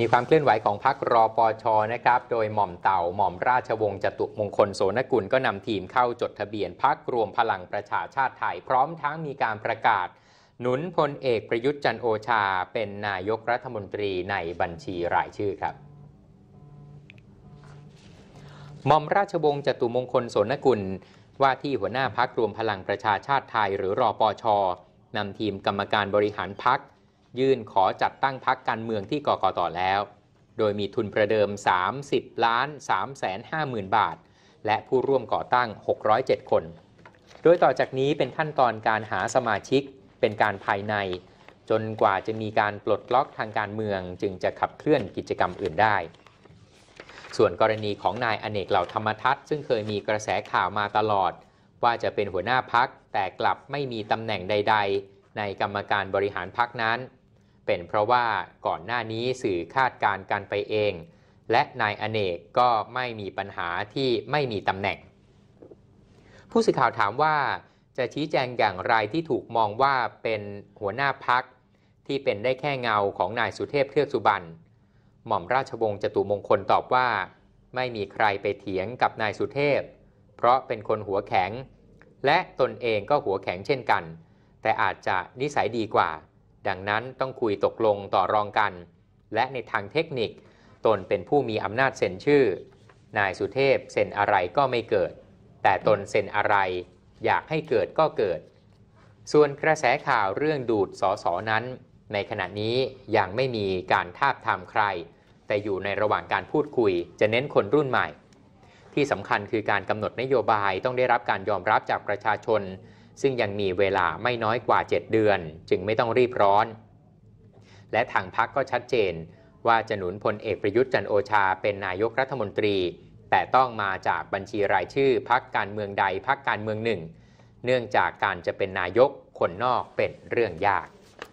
มีความเคลื่อนไหวของพักรอปอชอนะครับ โดยหม่อมเต่าหม่อมราชวงศ์จตุมงคล โสนกุลก็นำทีมเข้าจดทะเบียนพักรวมพลังประชาชาติไทย พร้อมทั้งมีการประกาศ หนุนพลเอกประยุทธ์จันโอชา เป็นนายกรัฐมนตรีในบัญชีรายชื่อครับ หม่อมราชวงศ์จตุมงคล โสนกุลว่าที่หัวหน้าพักรวมพลังประชาชาติไทยหรือรอปอชอนำทีมกรรมการบริหารพักยื่นขอจัดตั้งพักการเมืองที่กกตแล้ว โดยมีทุนประเดิม 30 ล้าน3แสน5หมื่นบาท และผู้ร่วมก่อตั้ง 607 คน โดยต่อจากนี้เป็นขั้นตอนการหาสมาชิกเป็นการภายใน จนกว่าจะมีการปลดล็อกทางการเมือง จึงจะขับเคลื่อนกิจกรรมอื่นได้ ส่วนกรณีของนายอเนกเหล่าธรรมทัศน์ซึ่งเคยมีกระแสข่าวมาตลอด ว่าจะเป็นหัวหน้าพักแต่กลับไม่มีตำแหน่งใด ๆ ในกรรมการบริหารพักนั้นเป็นเพราะว่าก่อนหน้านี้สื่อคาดการกันไปเอง และนายอเนกก็ไม่มีปัญหาที่ไม่มีตำแหน่ง ผู้สื่อข่าวถามว่าจะชี้แจงอย่างไรที่ถูกมองว่าเป็นหัวหน้าพักที่เป็นได้แค่เงาของนายสุเทพเทือกสุบรรณหม่อมราชวงศ์จตุมงคลตอบว่า ไม่มีใครไปเถียงกับนายสุเทพ เพราะเป็นคนหัวแข็ง และตนเองก็หัวแข็งเช่นกัน แต่อาจจะนิสัยดีกว่าดังนั้นต้องคุยตกลงต่อรองกัน และในทางเทคนิคตนเป็นผู้มีอำนาจเซ็นชื่อ นายสุเทพเซ็นอะไรก็ไม่เกิด แต่ตนเซ็นอะไรอยากให้เกิดก็เกิด ส่วนกระแสข่าวเรื่องดูดสอสอนั้น ในขณะนี้ยังไม่มีการทาบทามใคร แต่อยู่ในระหว่างการพูดคุยจะเน้นคนรุ่นใหม่ ที่สำคัญคือการกำหนดนโยบายต้องได้รับการยอมรับจากประชาชนซึ่งยังมีเวลาไม่น้อยกว่า 7 เดือน จึงไม่ต้องรีบร้อน และทางพักก็ชัดเจน ว่าจะหนุนพลเอกประยุทธ์จันโอชา เป็นนายกรัฐมนตรี แต่ต้องมาจากบัญชีรายชื่อพักการเมืองใดพักการเมืองหนึ่ง เนื่องจากการจะเป็นนายก คนนอกเป็นเรื่องยาก